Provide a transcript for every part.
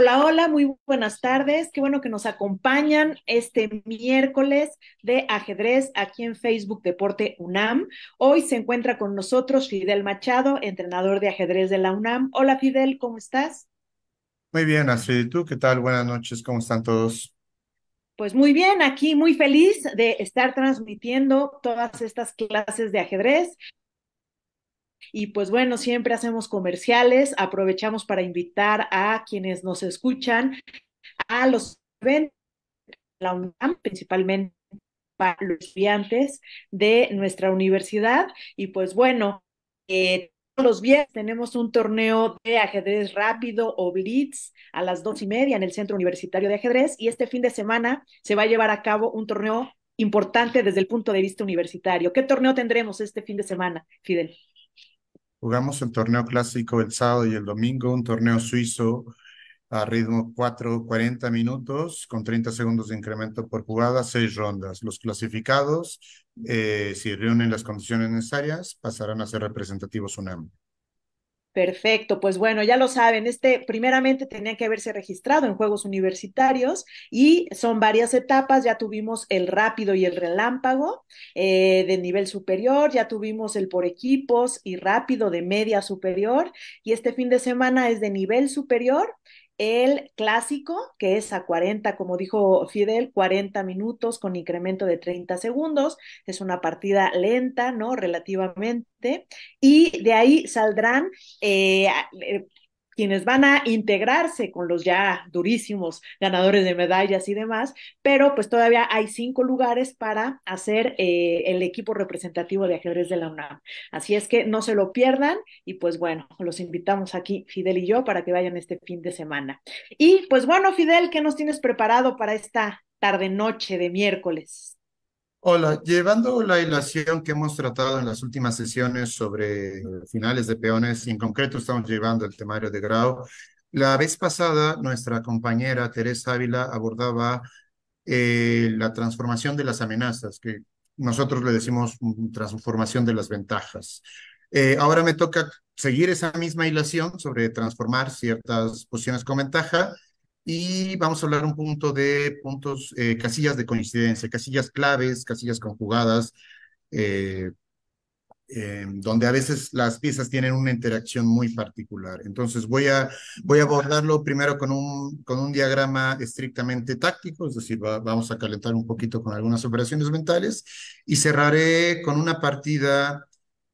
Hola, hola, muy buenas tardes. Qué bueno que nos acompañan este miércoles de ajedrez aquí en Facebook Deporte UNAM. Hoy se encuentra con nosotros Fidel Machado, entrenador de ajedrez de la UNAM. Hola, Fidel, ¿cómo estás? Muy bien, así ¿Y tú qué tal? Buenas noches, ¿cómo están todos? Pues muy bien, aquí muy feliz de estar transmitiendo todas estas clases de ajedrez y pues bueno, siempre hacemos comerciales, aprovechamos para invitar a quienes nos escuchan a los eventos la UNAM, principalmente para los estudiantes de nuestra universidad. Y pues bueno, eh, todos los viernes tenemos un torneo de ajedrez rápido o blitz a las dos y media en el Centro Universitario de Ajedrez. Y este fin de semana se va a llevar a cabo un torneo importante desde el punto de vista universitario. ¿Qué torneo tendremos este fin de semana, Fidel? Jugamos el torneo clásico el sábado y el domingo, un torneo suizo a ritmo 4, 40 minutos con 30 segundos de incremento por jugada, seis rondas. Los clasificados, eh, si reúnen las condiciones necesarias, pasarán a ser representativos UNAM. Perfecto, pues bueno, ya lo saben, este primeramente tenía que haberse registrado en Juegos Universitarios y son varias etapas, ya tuvimos el rápido y el relámpago eh, de nivel superior, ya tuvimos el por equipos y rápido de media superior y este fin de semana es de nivel superior el clásico, que es a 40, como dijo Fidel, 40 minutos con incremento de 30 segundos. Es una partida lenta, ¿no? Relativamente. Y de ahí saldrán eh, eh, quienes van a integrarse con los ya durísimos ganadores de medallas y demás, pero pues todavía hay cinco lugares para hacer eh, el equipo representativo de ajedrez de la UNAM. Así es que no se lo pierdan y pues bueno, los invitamos aquí, Fidel y yo, para que vayan este fin de semana. Y pues bueno, Fidel, ¿qué nos tienes preparado para esta tarde-noche de miércoles? Hola, llevando la hilación que hemos tratado en las últimas sesiones sobre finales de peones, en concreto estamos llevando el temario de grado. la vez pasada nuestra compañera Teresa Ávila abordaba eh, la transformación de las amenazas, que nosotros le decimos transformación de las ventajas. Eh, ahora me toca seguir esa misma hilación sobre transformar ciertas posiciones con ventaja y vamos a hablar un punto de puntos, eh, casillas de coincidencia, casillas claves, casillas conjugadas, eh, eh, donde a veces las piezas tienen una interacción muy particular. Entonces voy a, voy a abordarlo primero con un, con un diagrama estrictamente táctico, es decir, vamos a calentar un poquito con algunas operaciones mentales y cerraré con una partida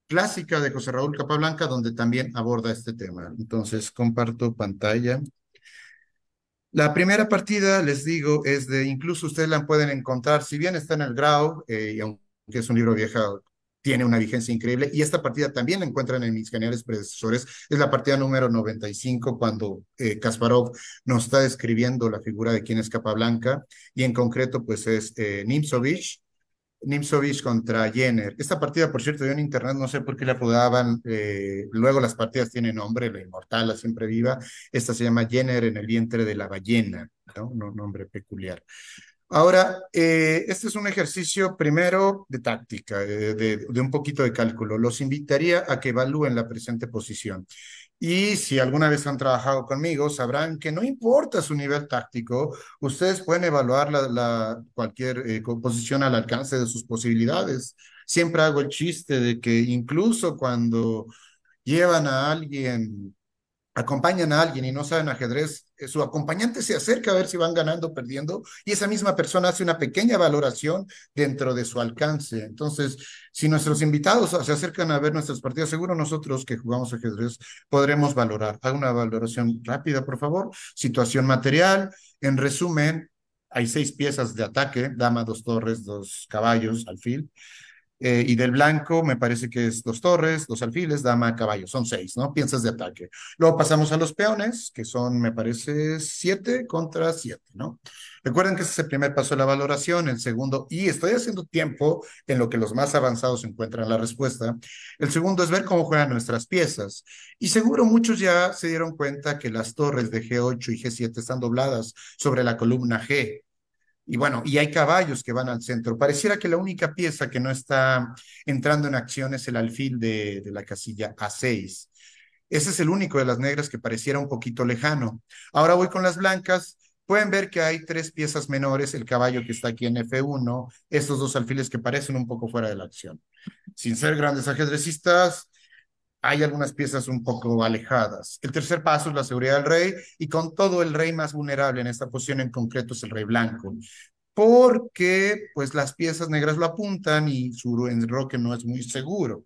clásica de José Raúl Capablanca, donde también aborda este tema. Entonces comparto pantalla. La primera partida, les digo, es de, incluso ustedes la pueden encontrar, si bien está en el Grau, eh, y aunque es un libro viejo, tiene una vigencia increíble, y esta partida también la encuentran en mis geniales predecesores, es la partida número 95, cuando eh, Kasparov nos está describiendo la figura de quién es Capablanca, y en concreto pues es eh, Nimtsovich. Nimsovich contra Jenner. Esta partida, por cierto, yo en internet no sé por qué la apodaban. Eh, luego las partidas tienen nombre, la inmortal, la siempre viva. Esta se llama Jenner en el vientre de la ballena, Un nombre peculiar. Ahora, eh, este es un ejercicio primero de táctica, eh, de, de un poquito de cálculo. Los invitaría a que evalúen la presente posición. Y si alguna vez han trabajado conmigo, sabrán que no importa su nivel táctico, ustedes pueden evaluar la, cualquier eh, composición al alcance de sus posibilidades. Siempre hago el chiste de que incluso cuando llevan a alguien, acompañan a alguien y no saben ajedrez, su acompañante se acerca a ver si van ganando o perdiendo, y esa misma persona hace una pequeña valoración dentro de su alcance. Entonces, si nuestros invitados se acercan a ver nuestras partidas seguro nosotros que jugamos ajedrez podremos valorar. Haga una valoración rápida, por favor. Situación material, en resumen, hay seis piezas de ataque, dama, dos torres, dos caballos, alfil. Eh, y del blanco me parece que es dos torres, dos alfiles, dama, caballo, son seis, ¿no? Piensas de ataque. Luego pasamos a los peones, que son, me parece, siete contra siete, ¿no? Recuerden que ese es el primer paso de la valoración, el segundo, y estoy haciendo tiempo en lo que los más avanzados encuentran la respuesta. El segundo es ver cómo juegan nuestras piezas. Y seguro muchos ya se dieron cuenta que las torres de G8 y G7 están dobladas sobre la columna G y bueno, y hay caballos que van al centro. Pareciera que la única pieza que no está entrando en acción es el alfil de, la casilla A6. Ese es el único de las negras que pareciera un poquito lejano. Ahora voy con las blancas. Pueden ver que hay tres piezas menores, el caballo que está aquí en F1, estos dos alfiles que parecen un poco fuera de la acción. Sin ser grandes ajedrecistas, hay algunas piezas un poco alejadas. El tercer paso es la seguridad del rey y con todo el rey más vulnerable en esta posición en concreto es el rey blanco, porque pues las piezas negras lo apuntan y su enroque no es muy seguro.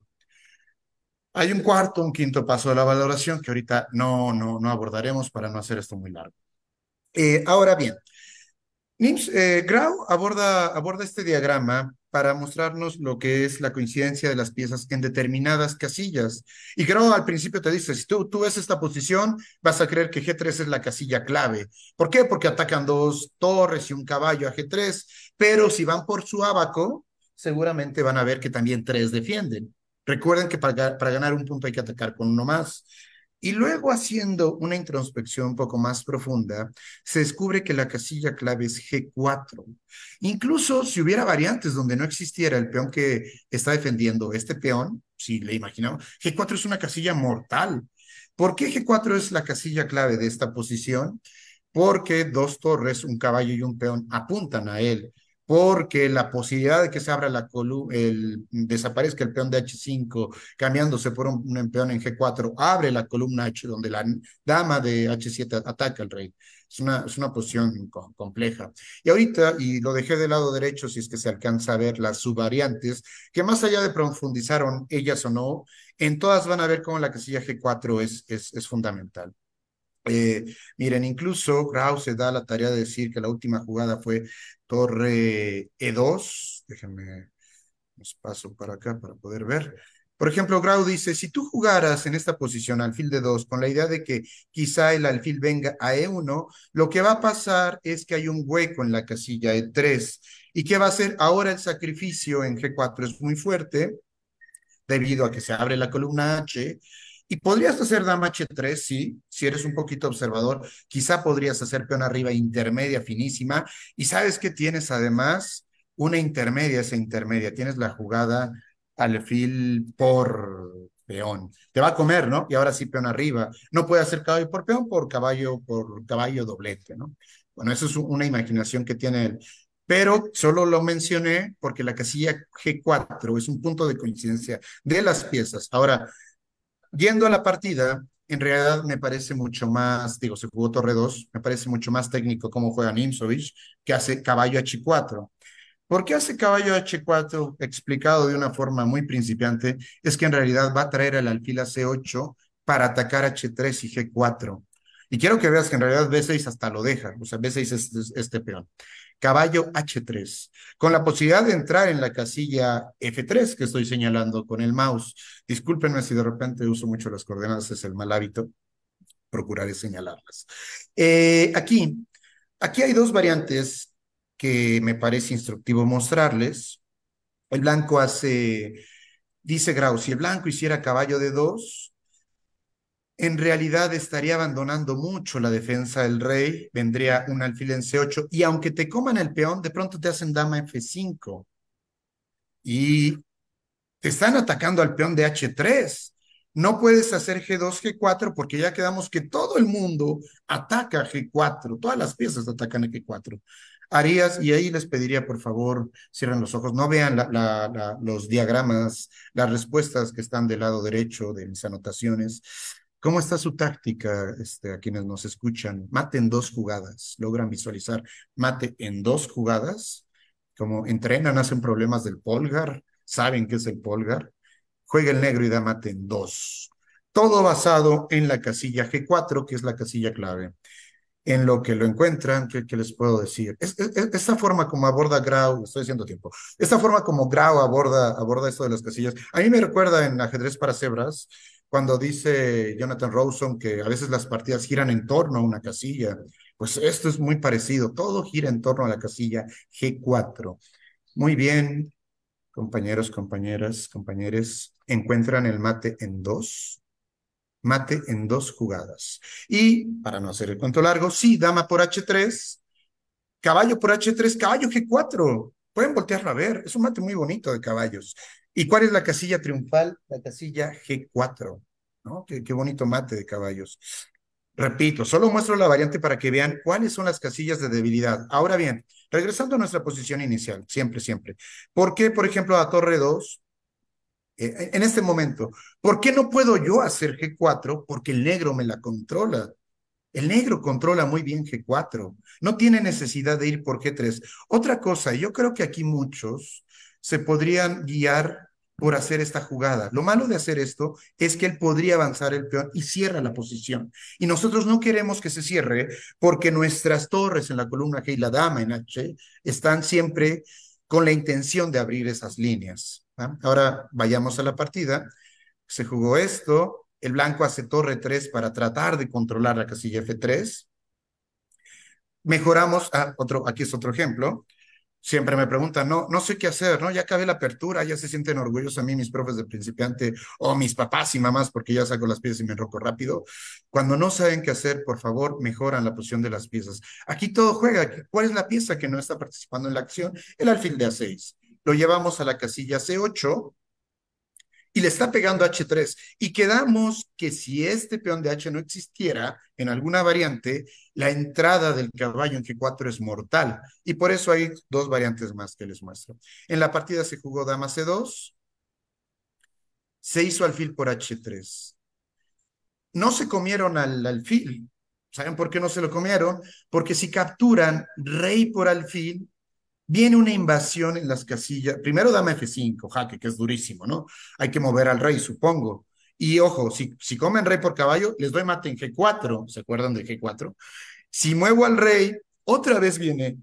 Hay un cuarto, un quinto paso de la valoración que ahorita no, no, no abordaremos para no hacer esto muy largo. Eh, ahora bien, Nims, eh, Grau aborda, aborda este diagrama para mostrarnos lo que es la coincidencia de las piezas en determinadas casillas. Y creo al principio te dice si tú, tú ves esta posición, vas a creer que G3 es la casilla clave. ¿Por qué? Porque atacan dos torres y un caballo a G3, pero si van por su abaco, seguramente van a ver que también tres defienden. Recuerden que para, para ganar un punto hay que atacar con uno más. Y luego haciendo una introspección un poco más profunda, se descubre que la casilla clave es G4. Incluso si hubiera variantes donde no existiera el peón que está defendiendo este peón, si le imaginamos, G4 es una casilla mortal. ¿Por qué G4 es la casilla clave de esta posición? Porque dos torres, un caballo y un peón apuntan a él porque la posibilidad de que se abra la columna, el, desaparezca el peón de H5 cambiándose por un, peón en G4, abre la columna H, donde la dama de H7 ataca al rey. Es una, es una posición compleja. Y ahorita, y lo dejé de lado derecho, si es que se alcanza a ver las subvariantes, que más allá de profundizaron ellas o no, en todas van a ver cómo la casilla G4 es, es, es fundamental. Eh, miren, incluso Grau se da la tarea de decir que la última jugada fue torre E2. Déjenme, nos paso para acá para poder ver. Por ejemplo, Grau dice, si tú jugaras en esta posición alfil de 2 con la idea de que quizá el alfil venga a E1, lo que va a pasar es que hay un hueco en la casilla E3. ¿Y qué va a hacer? Ahora el sacrificio en G4 es muy fuerte debido a que se abre la columna H y podrías hacer dama H3, sí, si eres un poquito observador, quizá podrías hacer peón arriba intermedia finísima. Y sabes que tienes además una intermedia, esa intermedia, tienes la jugada alfil por peón. Te va a comer, ¿no? Y ahora sí peón arriba. No puede hacer caballo por peón, por caballo, por caballo doblete, ¿no? Bueno, eso es una imaginación que tiene él. Pero solo lo mencioné porque la casilla G4 es un punto de coincidencia de las piezas. Ahora, Yendo a la partida, en realidad me parece mucho más, digo, se jugó Torre 2, me parece mucho más técnico cómo juega Nimzovich que hace caballo H4. ¿Por qué hace caballo H4 explicado de una forma muy principiante? Es que en realidad va a traer al alfil a C8 para atacar H3 y G4. Y quiero que veas que en realidad B6 hasta lo deja, o sea, B6 es este peón caballo H3, con la posibilidad de entrar en la casilla F3 que estoy señalando con el mouse. Discúlpenme si de repente uso mucho las coordenadas, es el mal hábito, procuraré señalarlas. Eh, aquí, aquí hay dos variantes que me parece instructivo mostrarles. El blanco hace, dice Grau, si el blanco hiciera caballo de 2, en realidad estaría abandonando mucho la defensa del rey, vendría un alfil en C8, y aunque te coman el peón, de pronto te hacen dama F5. Y te están atacando al peón de H3. No puedes hacer G2, G4, porque ya quedamos que todo el mundo ataca G4, todas las piezas atacan a G4. Harías, y ahí les pediría, por favor, cierren los ojos, no vean los diagramas, las respuestas que están del lado derecho de mis anotaciones ¿Cómo está su táctica este, a quienes nos escuchan? Mate en dos jugadas, logran visualizar mate en dos jugadas, como entrenan, hacen problemas del polgar, saben qué es el polgar, juega el negro y da mate en dos. Todo basado en la casilla G4, que es la casilla clave. En lo que lo encuentran, ¿qué, les puedo decir? esta forma como aborda Grau, estoy haciendo tiempo, esta forma como Grau aborda, aborda esto de las casillas, a mí me recuerda en ajedrez para cebras, cuando dice Jonathan Rawson que a veces las partidas giran en torno a una casilla, pues esto es muy parecido, todo gira en torno a la casilla G4. Muy bien, compañeros, compañeras, compañeros, encuentran el mate en dos, mate en dos jugadas. Y, para no hacer el cuento largo, sí, dama por H3, caballo por H3, caballo G4. Pueden voltearlo a ver, es un mate muy bonito de caballos. ¿Y cuál es la casilla triunfal? La casilla G4, ¿no? Qué, bonito mate de caballos. Repito, solo muestro la variante para que vean cuáles son las casillas de debilidad. Ahora bien, regresando a nuestra posición inicial, siempre, siempre. ¿Por qué, por ejemplo, a torre 2? Eh, en este momento, ¿por qué no puedo yo hacer G4? Porque el negro me la controla. El negro controla muy bien G4, no tiene necesidad de ir por G3. Otra cosa, yo creo que aquí muchos se podrían guiar por hacer esta jugada. Lo malo de hacer esto es que él podría avanzar el peón y cierra la posición. Y nosotros no queremos que se cierre porque nuestras torres en la columna G y la dama en H están siempre con la intención de abrir esas líneas. Ahora vayamos a la partida. Se jugó esto, el blanco hace torre 3 para tratar de controlar la casilla F3. Mejoramos, a ah, otro, aquí es otro ejemplo. Siempre me preguntan, no, no sé qué hacer, ¿no? Ya acabé la apertura, ya se sienten orgullosos a mí mis profes de principiante o mis papás y mamás porque ya saco las piezas y me enroco rápido. Cuando no saben qué hacer, por favor, mejoran la posición de las piezas. Aquí todo juega. ¿Cuál es la pieza que no está participando en la acción? El alfil de A6. Lo llevamos a la casilla C8 y le está pegando H3. Y quedamos que si este peón de H no existiera en alguna variante, la entrada del caballo en G4 es mortal. Y por eso hay dos variantes más que les muestro. En la partida se jugó dama C2, e se hizo alfil por H3. No se comieron al alfil. ¿Saben por qué no se lo comieron? Porque si capturan rey por alfil, Viene una invasión en las casillas. Primero dame F5, jaque, que es durísimo, ¿no? Hay que mover al rey, supongo. Y ojo, si, si comen rey por caballo, les doy mate en G4. ¿Se acuerdan de G4? Si muevo al rey, otra vez viene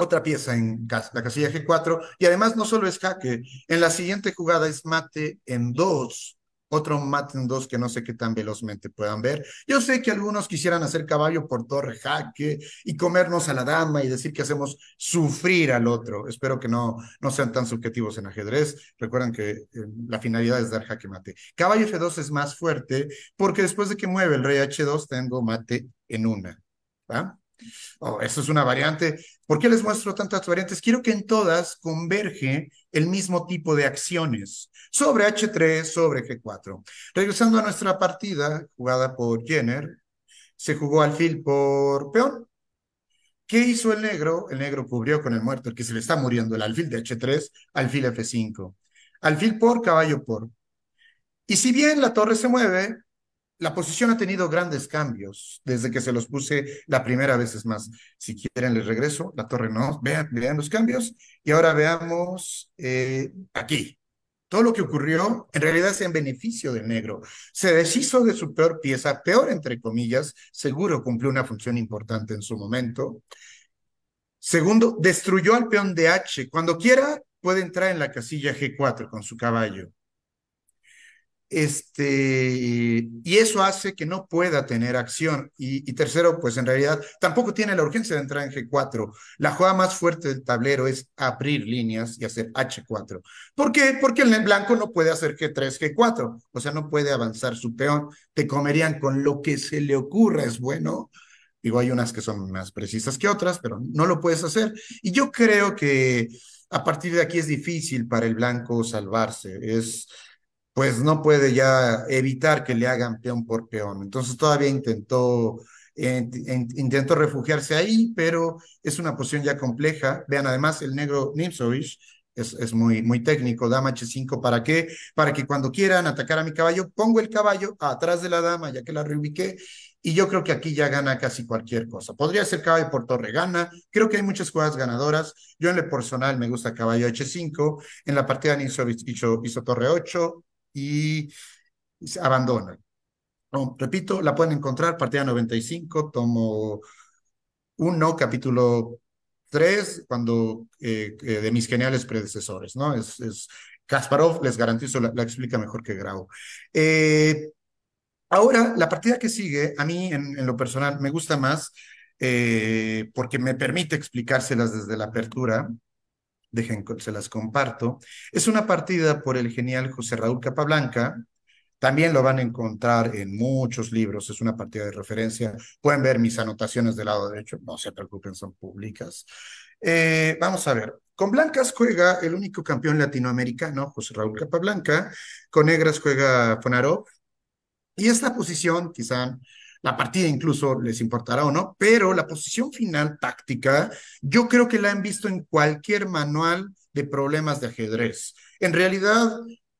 otra pieza en la casilla G4. Y además no solo es jaque, en la siguiente jugada es mate en 2 otro en dos que no sé qué tan velozmente puedan ver. Yo sé que algunos quisieran hacer caballo por torre jaque y comernos a la dama y decir que hacemos sufrir al otro. Espero que no, no sean tan subjetivos en ajedrez. Recuerden que eh, la finalidad es dar jaque mate. Caballo F2 es más fuerte porque después de que mueve el rey H2 tengo mate en una. ¿va? Oh, eso es una variante. ¿Por qué les muestro tantas variantes? Quiero que en todas converge el mismo tipo de acciones sobre H3, sobre G4. Regresando a nuestra partida jugada por Jenner, se jugó alfil por peón. ¿Qué hizo el negro? El negro cubrió con el muerto, que se le está muriendo el alfil de H3, alfil F5. Alfil por, caballo por. Y si bien la torre se mueve, la posición ha tenido grandes cambios desde que se los puse la primera vez. Es más, si quieren les regreso, la torre no, vean, vean los cambios. Y ahora veamos eh, aquí. Todo lo que ocurrió en realidad es en beneficio del negro. Se deshizo de su peor pieza, peor entre comillas, seguro cumplió una función importante en su momento. Segundo, destruyó al peón de H. Cuando quiera puede entrar en la casilla G4 con su caballo. Este, y eso hace que no pueda tener acción. Y, tercero, pues en realidad tampoco tiene la urgencia de entrar en G4. La jugada más fuerte del tablero es abrir líneas y hacer H4. ¿Por qué? Porque el blanco no puede hacer G3, G4. O sea, no puede avanzar su peón. Te comerían con lo que se le ocurra, es bueno. Digo, hay unas que son más precisas que otras, pero no lo puedes hacer. Y yo creo que a partir de aquí es difícil para el blanco salvarse. Es pues no puede ya evitar que le hagan peón por peón. Entonces todavía intentó, eh, intentó refugiarse ahí, pero es una posición ya compleja. Vean, además, el negro Nimzovich es, muy, muy técnico, dama H5, ¿para qué? Para que cuando quieran atacar a mi caballo, pongo el caballo atrás de la dama, ya que la reubiqué, y yo creo que aquí ya gana casi cualquier cosa. Podría ser caballo por torre gana, creo que hay muchas jugadas ganadoras, yo en el personal me gusta caballo H5, en la partida Nimsovich hizo, hizo torre 8, y se abandona, No, repito, la pueden encontrar, partida 95, tomo 1, capítulo 3, cuando, eh, eh, de mis geniales predecesores, ¿no? Es, Kasparov, les garantizo, la, explica mejor que Grau. Eh, ahora, la partida que sigue, a mí en lo personal me gusta más porque me permite explicárselas desde la apertura dejen, se las comparto. Es una partida por el genial José Raúl Capablanca. También lo van a encontrar en muchos libros, es una partida de referencia. Pueden ver mis anotaciones del lado derecho, no se preocupen, son públicas. Eh, vamos a ver, con blancas juega el único campeón latinoamericano, José Raúl Capablanca. Con negras juega Fonaro. Y esta posición, quizá la partida incluso les importará o no, pero la posición final táctica, yo creo que la han visto en cualquier manual de problemas de ajedrez. En realidad,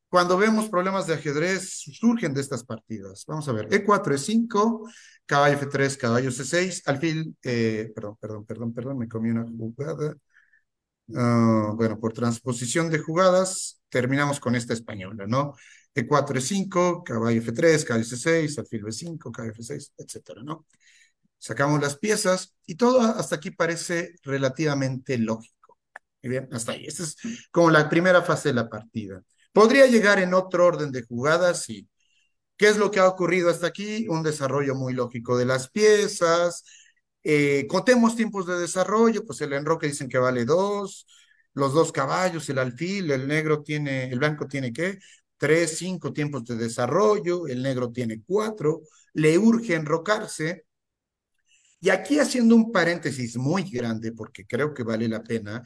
cuando vemos problemas de ajedrez, surgen de estas partidas. Vamos a ver, E4, E5, caballo F3, caballo C6, alfil, fin, eh, perdón, perdón, perdón, perdón, me comí una jugada. Ah, bueno, por transposición de jugadas, terminamos con esta española, ¿no? E4, E5, caballo F3, caballo C6, alfil B5, caballo F6, etcétera, ¿no? Sacamos las piezas y todo hasta aquí parece relativamente lógico. bien, hasta ahí. Esta es como la primera fase de la partida. Podría llegar en otro orden de jugadas sí. ¿Qué es lo que ha ocurrido hasta aquí? Un desarrollo muy lógico de las piezas. Eh, contemos tiempos de desarrollo, pues el enroque dicen que vale dos, los dos caballos, el alfil, el negro tiene, el blanco tiene que tres, cinco tiempos de desarrollo, el negro tiene cuatro, le urge enrocarse. Y aquí haciendo un paréntesis muy grande, porque creo que vale la pena,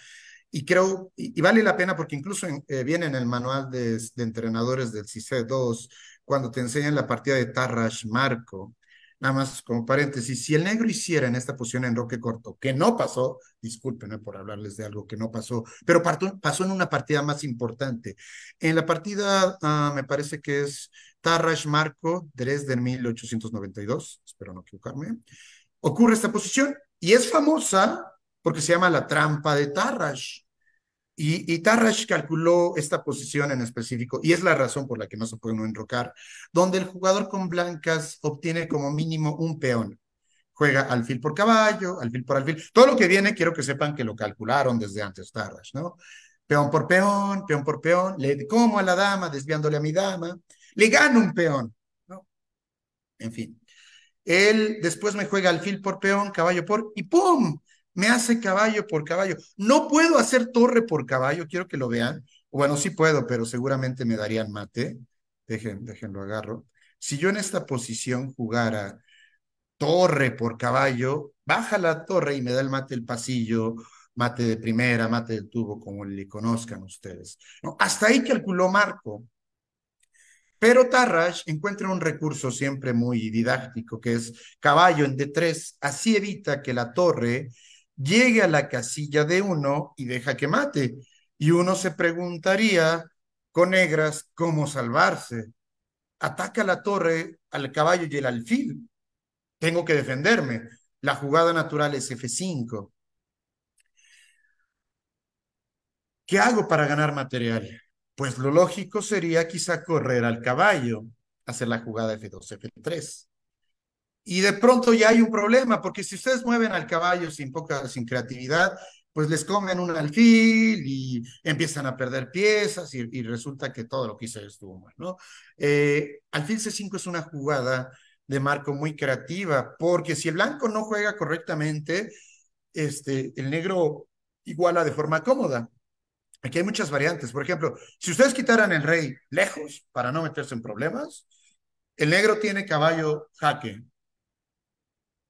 y creo, y, vale la pena porque incluso eh, viene en el manual de, entrenadores del CICE 2, cuando te enseñan la partida de Tarrash Marco, nada más como paréntesis, si el negro hiciera en esta posición en Roque Corto, que no pasó, discúlpenme por hablarles de algo que no pasó, pero pasó en una partida más importante. En la partida, ah, me parece que es Tarrash Marco, desde 1892, espero no equivocarme, ocurre esta posición y es famosa porque se llama la trampa de Tarrash. Y, calculó esta posición en específico, y es la razón por la que no se puede enrocar, donde el jugador con blancas obtiene como mínimo un peón. Juega alfil por caballo, alfil por alfil. Todo lo que viene, quiero que sepan que lo calcularon desde antes Tarrash, ¿no? Peón por peón, peón por peón, le como a la dama, desviándole a mi dama, le gano un peón, ¿no? En fin. Él después me juega alfil por peón, caballo por, y ¡pum! me hace caballo por caballo. No puedo hacer torre por caballo, quiero que lo vean. Bueno, sí puedo, pero seguramente me darían mate. Dejen, déjenlo agarro. Si yo en esta posición jugara torre por caballo, baja la torre y me da el mate el pasillo, mate de primera, mate del tubo, como le conozcan ustedes. hasta ahí calculó Marco. Pero Tarrash encuentra un recurso siempre muy didáctico, que es caballo en D3. Así evita que la torre llegue a la casilla de uno y deja que mate. Y uno se preguntaría, con negras, cómo salvarse. Ataca la torre, al caballo y el alfil. Tengo que defenderme. La jugada natural es F5. ¿Qué hago para ganar material? Pues lo lógico sería quizá correr al caballo, hacer la jugada F2, F3 y de pronto ya hay un problema, porque si ustedes mueven al caballo sin poca, sin creatividad, pues les comen un alfil y empiezan a perder piezas y, resulta que todo lo que hice estuvo mal, ¿no? Eh, alfil C5 es una jugada de marco muy creativa, porque si el blanco no juega correctamente, este, el negro iguala de forma cómoda. Aquí hay muchas variantes. Por ejemplo, si ustedes quitaran el rey lejos para no meterse en problemas, el negro tiene caballo jaque,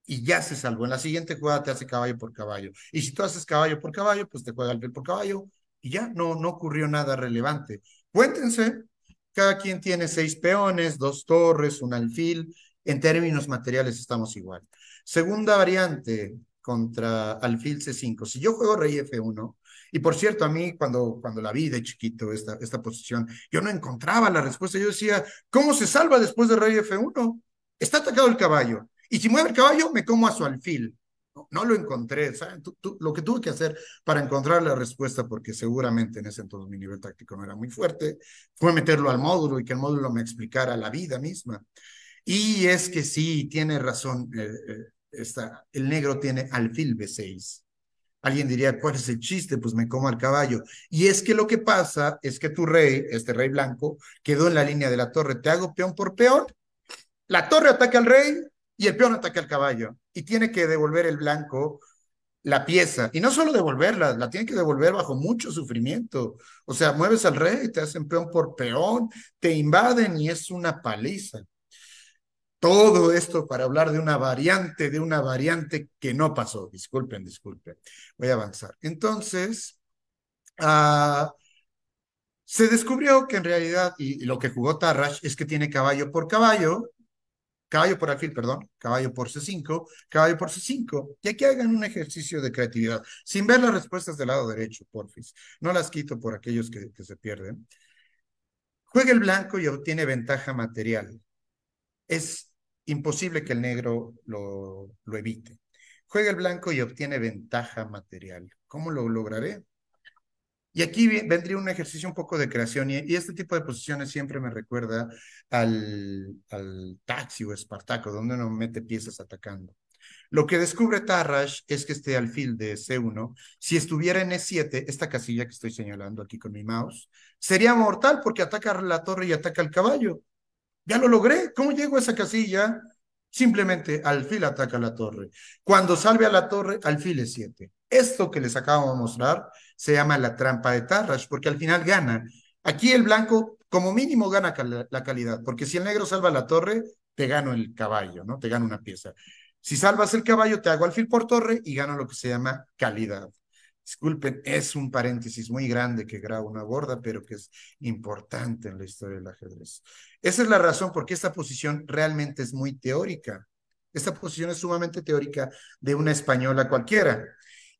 y ya se salvó. En la siguiente jugada te hace caballo por caballo. Y si tú haces caballo por caballo, pues te juega alfil por caballo y ya no, no ocurrió nada relevante. Cuéntense, cada quien tiene seis peones, dos torres, un alfil. En términos materiales estamos igual. Segunda variante contra alfil C5. Si yo juego rey F1, y por cierto, a mí cuando, cuando la vi de chiquito, esta, esta posición, yo no encontraba la respuesta. Yo decía, ¿cómo se salva después de rey F1? Está atacado el caballo. Y si mueve el caballo, me como a su alfil. No, lo encontré, lo que tuve que hacer para encontrar la respuesta, porque seguramente en ese entonces mi nivel táctico no era muy fuerte, fue meterlo al módulo y que el módulo me explicara la vida misma. Y es que sí, tiene razón, eh, eh, el negro tiene alfil B6. Alguien diría, ¿cuál es el chiste? Pues me como al caballo. Y es que lo que pasa es que tu rey, este rey blanco, quedó en la línea de la torre. Te hago peón por peón. La torre ataca al rey, y el peón ataca al caballo y tiene que devolver el blanco la pieza. Y no solo devolverla, la tiene que devolver bajo mucho sufrimiento. O sea, mueves al rey, te hacen peón por peón, te invaden y es una paliza. Todo esto para hablar de una variante, de una variante que no pasó. Disculpen, disculpen. Voy a avanzar. Entonces, ah, se descubrió que en realidad, y, lo que jugó Tarrash es que tiene caballo por caballo, caballo por alfil, perdón, caballo por C5, caballo por C5. Y aquí hagan un ejercicio de creatividad, sin ver las respuestas del lado derecho, porfis. No las quito por aquellos que, se pierden. Juega el blanco y obtiene ventaja material. Es imposible que el negro lo, lo evite. Juega el blanco y obtiene ventaja material. ¿Cómo lo lograré? Y aquí vendría un ejercicio un poco de creación y, este tipo de posiciones siempre me recuerda al, al taxi o espartaco, donde uno mete piezas atacando. Lo que descubre Tarrash es que este alfil de C1, si estuviera en E7, esta casilla que estoy señalando aquí con mi mouse, sería mortal porque ataca la torre y ataca al caballo. Ya lo logré. ¿Cómo llego a esa casilla? Simplemente alfil ataca la torre. Cuando salve a la torre, alfil E7. Esto que les acabo de mostrar se llama la trampa de Tarrash, porque al final gana. Aquí el blanco como mínimo gana la calidad, porque si el negro salva la torre, te gano el caballo, ¿no? Te gano una pieza. Si salvas el caballo, te hago alfil por torre y gano lo que se llama calidad. Disculpen, es un paréntesis muy grande que graba una borda, pero que es importante en la historia del ajedrez. Esa es la razón por qué esta posición realmente es muy teórica. Esta posición es sumamente teórica de una española cualquiera.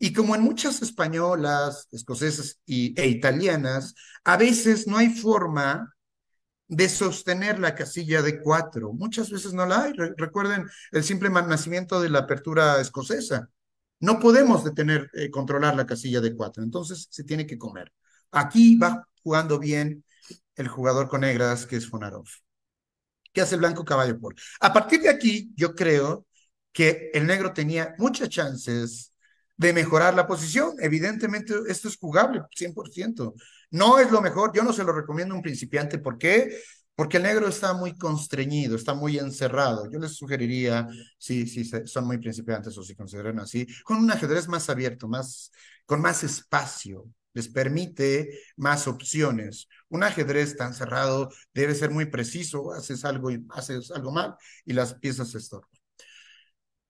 Y como en muchas españolas, escocesas y, e italianas, a veces no hay forma de sostener la casilla de cuatro. Muchas veces no la hay. recuerden el simple nacimiento de la apertura escocesa. No podemos detener, eh, controlar la casilla de cuatro. Entonces se tiene que comer. Aquí va jugando bien el jugador con negras, que es Fonaroff. ¿Qué hace el blanco caballo por? A partir de aquí, yo creo que el negro tenía muchas chances de mejorar la posición. Evidentemente, esto es jugable, 100%. No es lo mejor, yo no se lo recomiendo a un principiante. ¿Por qué? Porque el negro está muy constreñido, está muy encerrado. Yo les sugeriría, si, sí, son muy principiantes o si consideran así, con un ajedrez más abierto, más, con más espacio, les permite más opciones. Un ajedrez tan cerrado debe ser muy preciso, haces algo haces algo mal y las piezas se estorban.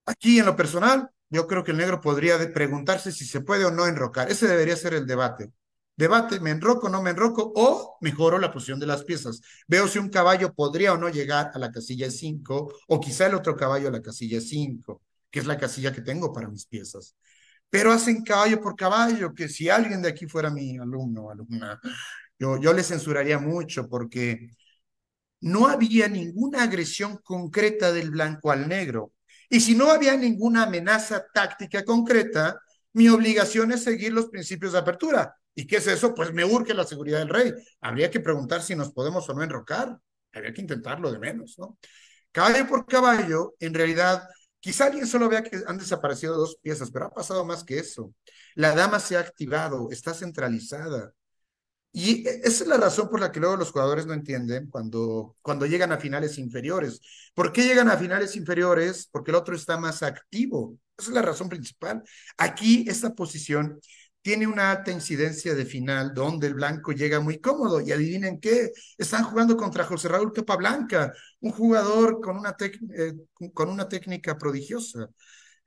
Aquí en lo personal, yo creo que el negro podría preguntarse si se puede o no enrocar. Ese debería ser el debate. Debate, ¿me enroco o no me enroco? O mejoro la posición de las piezas. Veo si un caballo podría o no llegar a la casilla 5 o quizá el otro caballo a la casilla 5, que es la casilla que tengo para mis piezas. Pero hacen caballo por caballo, que si alguien de aquí fuera mi alumno o alumna, yo, yo le censuraría mucho porque no había ninguna agresión concreta del blanco al negro. Y si no había ninguna amenaza táctica concreta, mi obligación es seguir los principios de apertura. ¿Y qué es eso? Pues me urge la seguridad del rey. Habría que preguntar si nos podemos o no enrocar. Habría que intentarlo de menos, ¿no? Caballo por caballo, en realidad, quizá alguien solo vea que han desaparecido dos piezas, pero ha pasado más que eso. La dama se ha activado, está centralizada. Y e, esa es la razón por la que luego los jugadores no entienden cuando, cuando llegan a finales inferiores. ¿Por qué llegan a finales inferiores? Porque el otro está más activo. Esa es la razón principal. Aquí esta posición tiene una alta incidencia de final donde el blanco llega muy cómodo. Y adivinen qué, están jugando contra José Raúl Capablanca, un jugador con una, eh, con una técnica prodigiosa.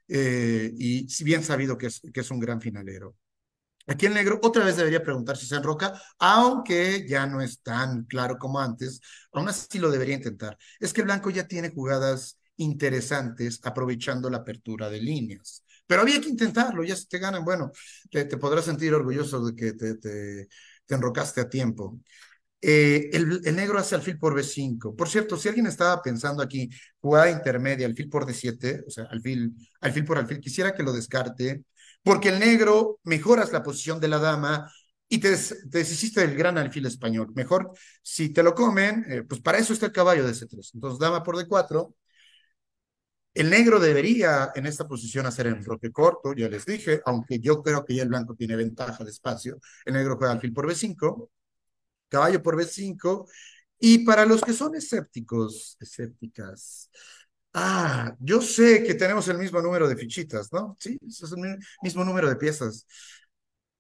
Eh, y bien sabido que es, que es un gran finalero. Aquí el negro otra vez debería preguntar si se enroca, aunque ya no es tan claro como antes, aún así lo debería intentar. Es que el blanco ya tiene jugadas interesantes aprovechando la apertura de líneas. Pero había que intentarlo, ya si te ganan, bueno, te, podrás sentir orgulloso de que te, enrocaste a tiempo. Eh, el, el, negro hace alfil por B5. Por cierto, si alguien estaba pensando aquí, jugada intermedia, alfil por D7, o sea, alfil, alfil por alfil, quisiera que lo descarte porque el negro mejoras la posición de la dama y te, deshiciste del gran alfil español. Mejor, si te lo comen, eh, pues para eso está el caballo de C3. Entonces, dama por D4. El negro debería en esta posición hacer enroque corto, ya les dije, aunque yo creo que ya el blanco tiene ventaja de espacio. El negro juega alfil por B5, caballo por B5. Y para los que son escépticos, escépticas, Ah, yo sé que tenemos el mismo número de fichitas, ¿no? Sí, es el mismo número de piezas.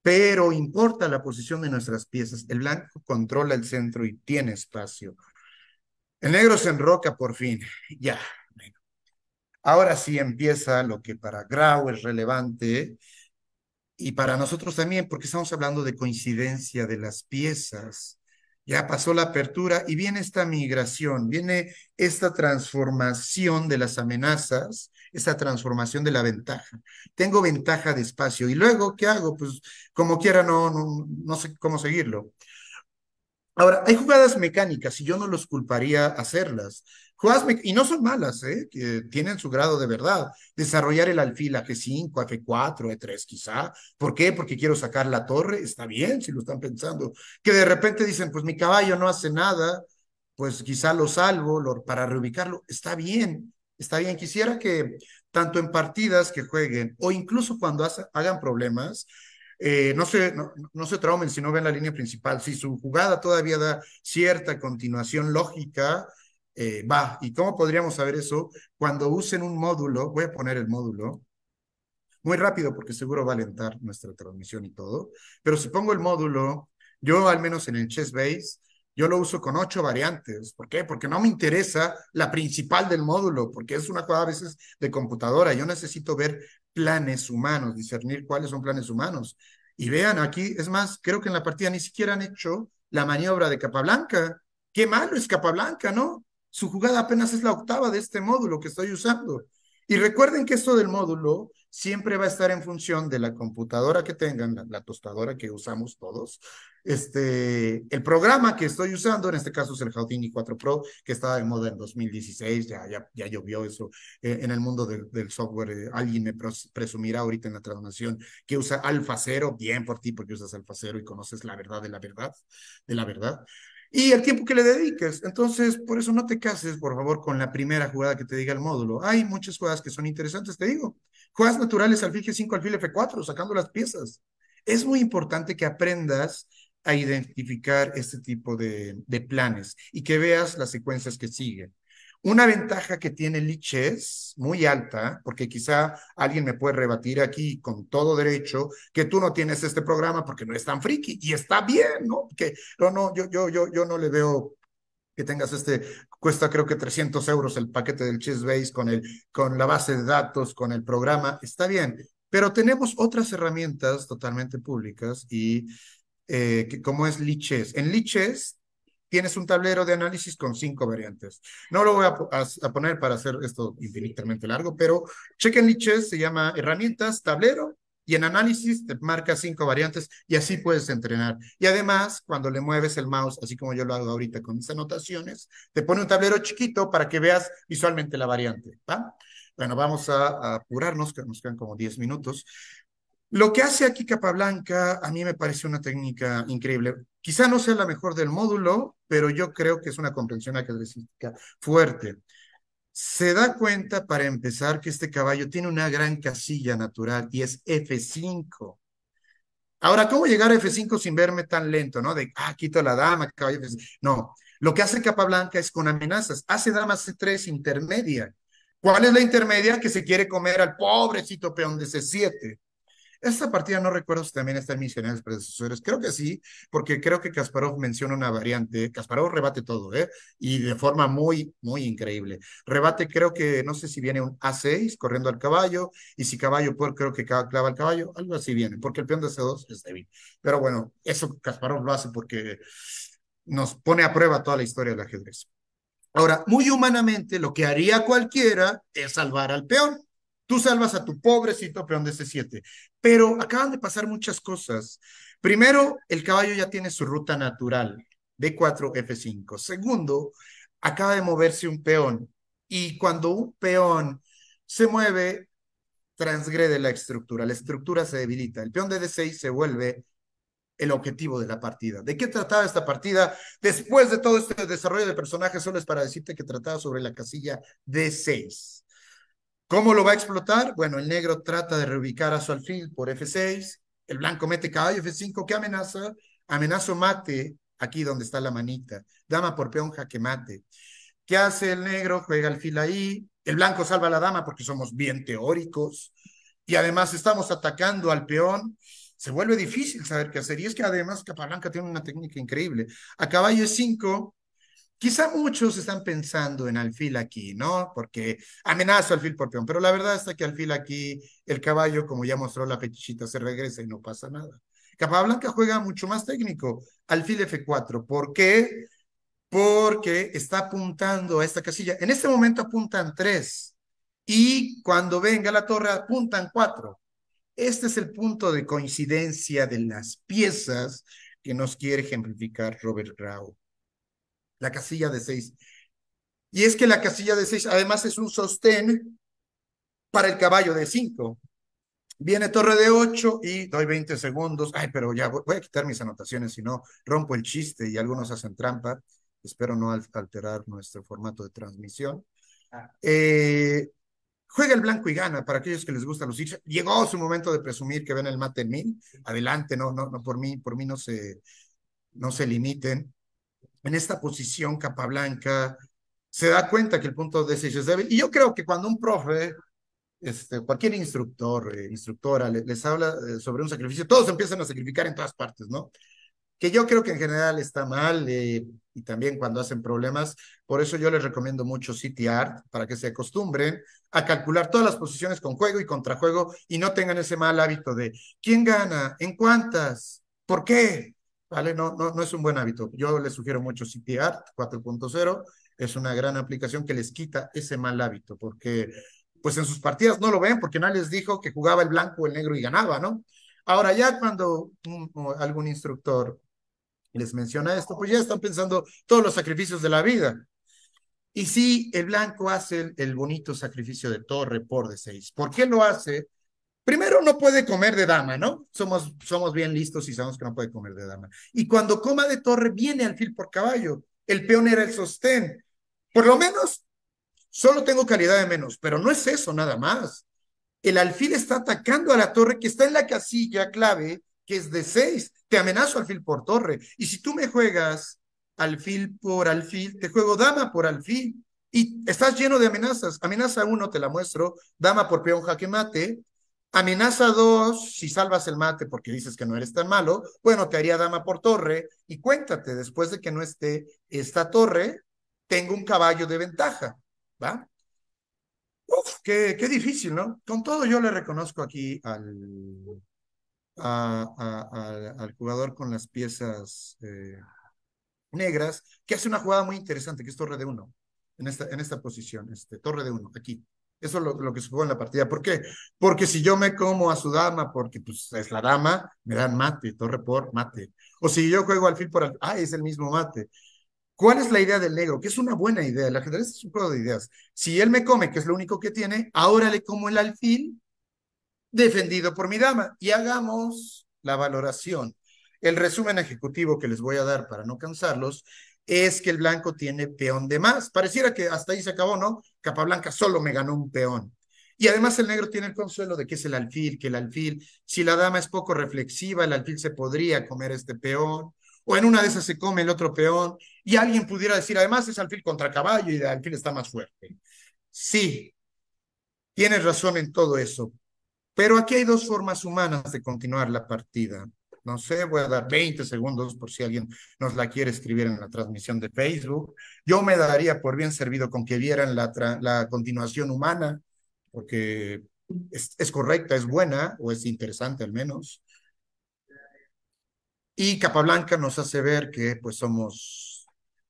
Pero importa la posición de nuestras piezas. El blanco controla el centro y tiene espacio. El negro se enroca por fin. Ya. Ahora sí empieza lo que para Grau es relevante y para nosotros también, porque estamos hablando de coincidencia de las piezas. Ya pasó la apertura y viene esta migración, viene esta transformación de las amenazas, esta transformación de la ventaja. Tengo ventaja de espacio y luego, ¿qué hago? Pues como quiera, no, no, no sé cómo seguirlo. Ahora, hay jugadas mecánicas y yo no los culparía hacerlas y no son malas, ¿eh? que tienen su grado de verdad. Desarrollar el alfil a G5, a F4, E3 quizá. ¿Por qué? Porque quiero sacar la torre. Está bien si lo están pensando. Que de repente dicen, pues mi caballo no hace nada, pues quizá lo salvo para reubicarlo. Está bien, está bien. Quisiera que tanto en partidas que jueguen o incluso cuando hagan problemas, eh, no, se, no, no, se traumen si no ven la línea principal. Si su jugada todavía da cierta continuación lógica, eh, va. ¿Y cómo podríamos saber eso? Cuando usen un módulo, voy a poner el módulo, muy rápido porque seguro va a alentar nuestra transmisión y todo, pero si pongo el módulo, yo al menos en el Chess Base, yo lo uso con ocho variantes. ¿Por qué? Porque no me interesa la principal del módulo, porque es una cosa a veces de computadora. Yo necesito ver planes humanos, discernir cuáles son planes humanos. Y vean aquí, es más, creo que en la partida ni siquiera han hecho la maniobra de capa blanca Qué malo es capa blanca, ¿no? Su jugada apenas es la octava de este módulo que estoy usando. Y recuerden que esto del módulo siempre va a estar en función de la computadora que tengan, la, tostadora que usamos todos, este, el programa que estoy usando, en este caso es el Houdini 4 Pro, que estaba en moda en 2016, ya, ya, ya llovió eso eh, en el mundo del software. Eh, alguien me presumirá ahorita en la traducción que usa Alfa bien por ti porque usas Alfa Cero y conoces la verdad de la verdad, de la verdad y el tiempo que le dediques. Entonces, por eso no te cases, por favor, con la primera jugada que te diga el módulo. Hay muchas jugadas que son interesantes, te digo. Juegas naturales, alfil G5, alfil F4, sacando las piezas. Es muy importante que aprendas a identificar este tipo de, de planes y que veas las secuencias que siguen. Una ventaja que tiene Liches, muy alta, porque quizá alguien me puede rebatir aquí con todo derecho que tú no tienes este programa porque no es tan friki y está bien, ¿no? Que no, no, yo, yo, yo, yo no le veo que tengas este, cuesta creo que 300 euros el paquete del Chessbase con, el, con la base de datos, con el programa, está bien, pero tenemos otras herramientas totalmente públicas y eh, que, como es Liches. En Liches tienes un tablero de análisis con cinco variantes. No lo voy a, poner para hacer esto infinitamente largo, pero Check and Liches se llama herramientas, tablero, y en análisis te marca cinco variantes y así puedes entrenar. Y además, cuando le mueves el mouse, así como yo lo hago ahorita con mis anotaciones, te pone un tablero chiquito para que veas visualmente la variante, Bueno, vamos a, a apurarnos, que nos quedan como 10 minutos. Lo que hace aquí Capablanca a mí me parece una técnica increíble. Quizá no sea la mejor del módulo, pero yo creo que es una comprensión ajedrecística fuerte. Se da cuenta, para empezar, que este caballo tiene una gran casilla natural y es F5. Ahora, ¿cómo llegar a F5 sin verme tan lento, no? De, ah, quito la dama, caballo F5. No, lo que hace Capablanca es con amenazas. Hace dama C3 intermedia. ¿Cuál es la intermedia que se quiere comer al pobrecito peón de C7? Esta partida no recuerdo si también está en generales predecesores. Creo que sí, porque creo que Kasparov menciona una variante. Kasparov rebate todo, ¿eh? Y de forma muy, muy increíble. Rebate, creo que, no sé si viene un A6 corriendo al caballo, y si caballo, por, creo que clava al caballo, algo así viene, porque el peón de C2 es débil. Pero bueno, eso Kasparov lo hace porque nos pone a prueba toda la historia del ajedrez. Ahora, muy humanamente, lo que haría cualquiera es salvar al peón. Tú salvas a tu pobrecito peón de C7. Pero acaban de pasar muchas cosas. Primero, el caballo ya tiene su ruta natural, D4, F5. Segundo, acaba de moverse un peón. Y cuando un peón se mueve, transgrede la estructura. La estructura se debilita. El peón de D6 se vuelve el objetivo de la partida. ¿De qué trataba esta partida? Después de todo este desarrollo de personajes, solo es para decirte que trataba sobre la casilla D6. ¿Cómo lo va a explotar? Bueno, el negro trata de reubicar a su alfil por F6, el blanco mete caballo F5, ¿qué amenaza? Amenazo mate, aquí donde está la manita, dama por peón jaque mate. ¿Qué hace el negro? Juega alfil ahí, el blanco salva a la dama porque somos bien teóricos y además estamos atacando al peón se vuelve difícil saber qué hacer. Y es que además Capablanca tiene una técnica increíble. A caballo 5 Quizá muchos están pensando en alfil aquí, ¿no? Porque amenaza alfil por peón, pero la verdad está que alfil aquí, el caballo, como ya mostró la fechita, se regresa y no pasa nada. Capablanca juega mucho más técnico, alfil F4. ¿Por qué? Porque está apuntando a esta casilla. En este momento apuntan tres y cuando venga la torre apuntan cuatro. Este es el punto de coincidencia de las piezas que nos quiere ejemplificar Robert Rao la casilla de seis. Y es que la casilla de seis además es un sostén para el caballo de cinco. Viene torre de ocho y doy 20 segundos. Ay, pero ya voy, a quitar mis anotaciones, si no rompo el chiste y algunos hacen trampa. Espero no alterar nuestro formato de transmisión. Ah. Eh, juega el blanco y gana para aquellos que les gustan los Llegó su momento de presumir que ven el mate en mil. Adelante, no, no, no, por mí, por mí no se, no se limiten en esta posición capa blanca, se da cuenta que el punto de ese es débil. Y yo creo que cuando un profe, este, cualquier instructor, eh, instructora, les habla eh, sobre un sacrificio, todos empiezan a sacrificar en todas partes, ¿no? Que yo creo que en general está mal eh, y también cuando hacen problemas. Por eso yo les recomiendo mucho art para que se acostumbren a calcular todas las posiciones con juego y contrajuego y no tengan ese mal hábito de quién gana, en cuántas, por qué, ¿vale? No, no, no es un buen hábito. Yo les sugiero mucho Art 4.0, es una gran aplicación que les quita ese mal hábito, porque pues en sus partidas no lo ven, porque nadie les dijo que jugaba el blanco o el negro y ganaba, ¿no? Ahora ya cuando algún instructor les menciona esto, pues ya están pensando todos los sacrificios de la vida. Y si el blanco hace el, bonito sacrificio de torre por de 6. ¿Por qué lo hace? Primero, no puede comer de dama, ¿no? Somos, somos bien listos y sabemos que no puede comer de dama. Y cuando coma de torre, viene alfil por caballo. El peón era el sostén. Por lo menos, solo tengo calidad de menos, pero no es eso nada más. El alfil está atacando a la torre que está en la casilla clave, que es de seis. Te amenazo alfil por torre. Y si tú me juegas alfil por alfil, te juego dama por alfil. Y estás lleno de amenazas. Amenaza uno, te la muestro. Dama por peón jaque mate. Amenaza dos, si salvas el mate porque dices que no eres tan malo, bueno, te haría dama por torre y cuéntate, después de que no esté esta torre, tengo un caballo de ventaja, ¿va? Uf, qué, difícil, ¿no? Con todo yo le reconozco aquí al, al jugador con las piezas eh, negras, que hace una jugada muy interesante, que es torre de uno, en esta, en esta posición, este, torre de uno, aquí. Eso es lo, lo que supongo en la partida. ¿Por qué? Porque si yo me como a su dama, porque pues, es la dama, me dan mate, torre por mate. O si yo juego alfil por alfil, ah, es el mismo mate. ¿Cuál es la idea del negro? Que es una buena idea. El ajedrez es un juego de ideas. Si él me come, que es lo único que tiene, ahora le como el alfil defendido por mi dama. Y hagamos la valoración. El resumen ejecutivo que les voy a dar para no cansarlos es que el blanco tiene peón de más. Pareciera que hasta ahí se acabó, ¿no? Capablanca solo me ganó un peón. Y además el negro tiene el consuelo de que es el alfil, que el alfil, si la dama es poco reflexiva, el alfil se podría comer este peón, o en una de esas se come el otro peón, y alguien pudiera decir, además es alfil contra caballo y el alfil está más fuerte. Sí, tienes razón en todo eso, pero aquí hay dos formas humanas de continuar la partida no sé, voy a dar 20 segundos por si alguien nos la quiere escribir en la transmisión de Facebook. Yo me daría por bien servido con que vieran la, la continuación humana, porque es, correcta, es buena o es interesante al menos. Y Capablanca nos hace ver que pues somos,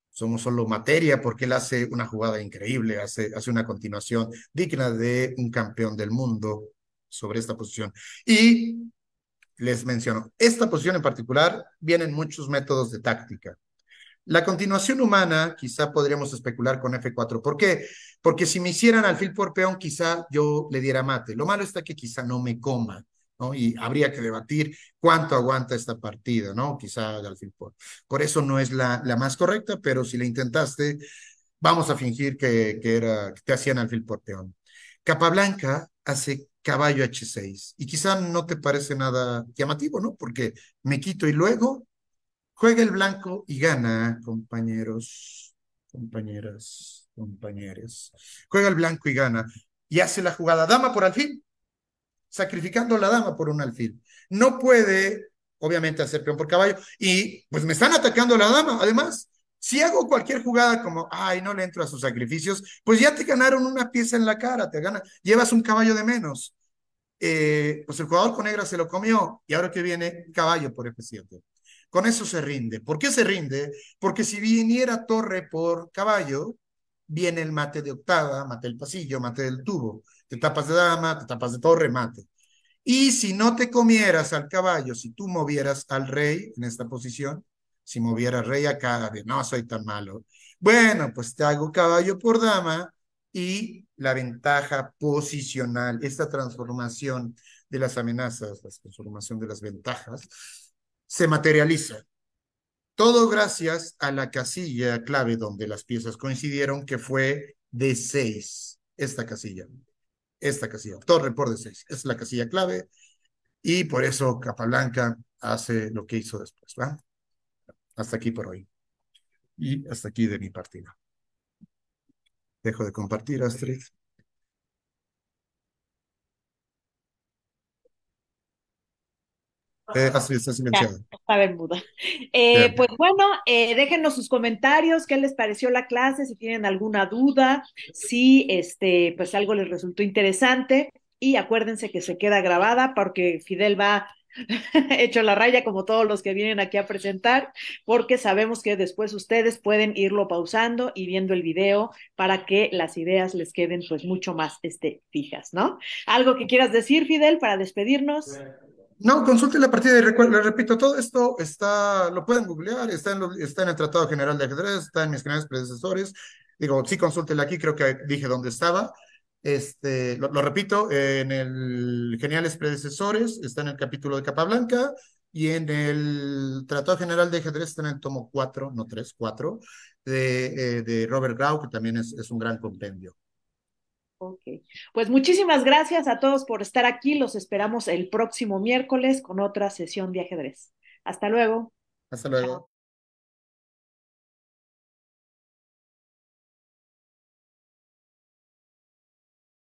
somos solo materia porque él hace una jugada increíble, hace, hace una continuación digna de un campeón del mundo sobre esta posición. Y les menciono. Esta posición en particular vienen muchos métodos de táctica. La continuación humana, quizá podríamos especular con F4. ¿Por qué? Porque si me hicieran alfil por peón, quizá yo le diera mate. Lo malo está que quizá no me coma, ¿no? Y habría que debatir cuánto aguanta esta partida, ¿no? Quizá de alfil por. Por eso no es la, la más correcta, pero si la intentaste, vamos a fingir que, que, era, que te hacían alfil por peón. Capablanca hace caballo H6. Y quizá no te parece nada llamativo, ¿no? Porque me quito y luego juega el blanco y gana, compañeros, compañeras, compañeros. Juega el blanco y gana. Y hace la jugada dama por alfil, sacrificando la dama por un alfil. No puede, obviamente, hacer peón por caballo. Y pues me están atacando la dama, además. Si hago cualquier jugada como, ay, no le entro a sus sacrificios, pues ya te ganaron una pieza en la cara, te gana, llevas un caballo de menos. Eh, pues el jugador con negra se lo comió y ahora que viene caballo por F7. Con eso se rinde. ¿Por qué se rinde? Porque si viniera torre por caballo, viene el mate de octava, mate el pasillo, mate del tubo. Te tapas de dama, te tapas de torre, mate. Y si no te comieras al caballo, si tú movieras al rey en esta posición, si me hubiera rey acá, de no soy tan malo. Bueno, pues te hago caballo por dama y la ventaja posicional, esta transformación de las amenazas, la transformación de las ventajas, se materializa. Todo gracias a la casilla clave donde las piezas coincidieron, que fue de 6 esta casilla. Esta casilla, torre por de 6 es la casilla clave y por eso Capablanca hace lo que hizo después, ¿va? Hasta aquí por hoy. Y hasta aquí de mi partida. Dejo de compartir, Astrid. Eh, ah, Astrid, estás silenciada. Está Bermuda. Eh, pues bueno, eh, déjenos sus comentarios, qué les pareció la clase, si tienen alguna duda, si este, pues algo les resultó interesante. Y acuérdense que se queda grabada porque Fidel va hecho la raya como todos los que vienen aquí a presentar, porque sabemos que después ustedes pueden irlo pausando y viendo el video para que las ideas les queden pues mucho más este, fijas, ¿no? ¿Algo que quieras decir, Fidel, para despedirnos? No, consulte la partida y repito, todo esto está, lo pueden googlear, está en, está en el Tratado General de Ajedrez, está en mis canales predecesores, digo, sí, consúltela aquí, creo que dije dónde estaba, este, lo, repito, en el Geniales Predecesores está en el capítulo de Capablanca y en el Tratado General de Ajedrez está en el tomo 4, no 3, 4, eh, de, Robert Grau, que también es, es un gran compendio. Ok, pues muchísimas gracias a todos por estar aquí. Los esperamos el próximo miércoles con otra sesión de ajedrez. Hasta luego. Hasta luego.